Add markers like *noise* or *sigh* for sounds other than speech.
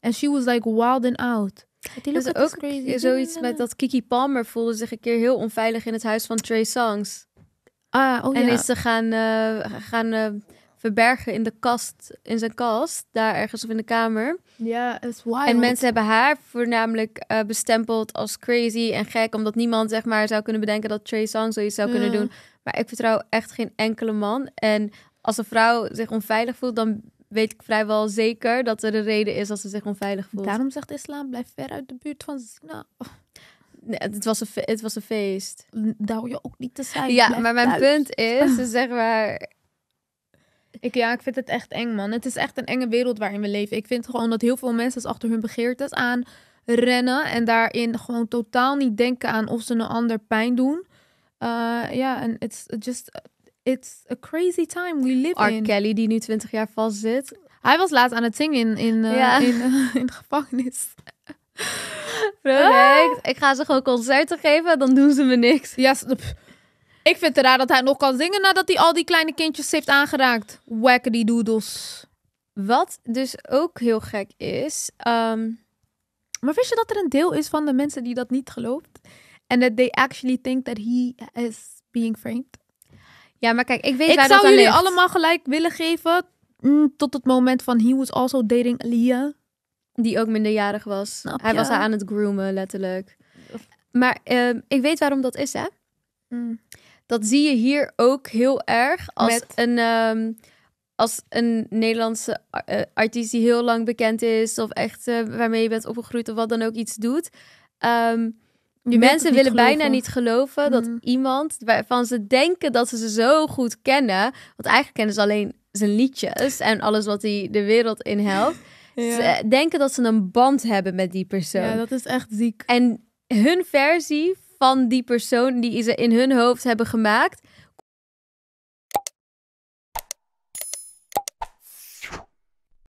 En she was like wild and out. Dat is dus ook crazy. zoiets met dat Kiki Palmer voelde zich een keer heel onveilig in het huis van Trey Songs. Ah, oh en is ze gaan, eh, gaan eh, verbergen in de kast, in zijn kast, daar ergens of in de kamer. Ja, is wild. En mensen hebben haar voornamelijk eh, bestempeld als crazy en gek, omdat niemand zeg maar zou kunnen bedenken dat Trey Songs zoiets zou kunnen doen. Maar ik vertrouw echt geen enkele man. En als een vrouw zich onveilig voelt, dan weet ik vrijwel zeker dat er een reden is als ze zich onveilig voelt. Daarom zegt islam, blijf ver uit de buurt van zina. Nee, het, was een het was een feest. Daar hoor je ook niet te zijn. Ja, maar mijn punt is, ze zeg maar... *laughs* Ik, ja, ik vind het echt eng, man. Het is echt een enge wereld waarin we leven. Ik vind gewoon dat heel veel mensen achter hun begeertes aan rennen... en daarin gewoon totaal niet denken aan of ze een ander pijn doen. Eh, ja, en it's just it's a crazy time we live R. in. Kelly die nu 20 jaar vastzit. Hij was laat aan het zingen in, in, eh, in, eh, in de gevangenis. *laughs* Ik ga ze gewoon concerten geven, dan doen ze me niks. Ja, ik vind het raar dat hij nog kan zingen nadat hij al die kleine kindjes heeft aangeraakt. Wacker die doodles. Wat dus ook heel gek is. Ehm, maar wist je dat er een deel is van de mensen die dat niet gelooft? En dat they actually think that he is being framed? Ja, maar kijk, ik weet ik waar zou dat aan jullie allemaal gelijk willen geven. Mm, tot het moment van he was also dating lia Die ook minderjarig was. Hij was aan het groomen, letterlijk. Maar ehm, ik weet waarom dat is, hè? Mm. Dat zie je hier ook heel erg als Met- een... Ehm, als een Nederlandse eh, artiest die heel lang bekend is... of echt eh, waarmee je bent opgegroeid of wat dan ook iets doet... Ehm, je Mensen willen bijna niet geloven dat mm. iemand waarvan ze denken dat ze ze zo goed kennen, want eigenlijk kennen ze alleen zijn liedjes en alles wat hij de wereld in helpt. *laughs* Ze eh, denken dat ze een band hebben met die persoon. Ja, dat is echt ziek. En hun versie van die persoon die ze in hun hoofd hebben gemaakt,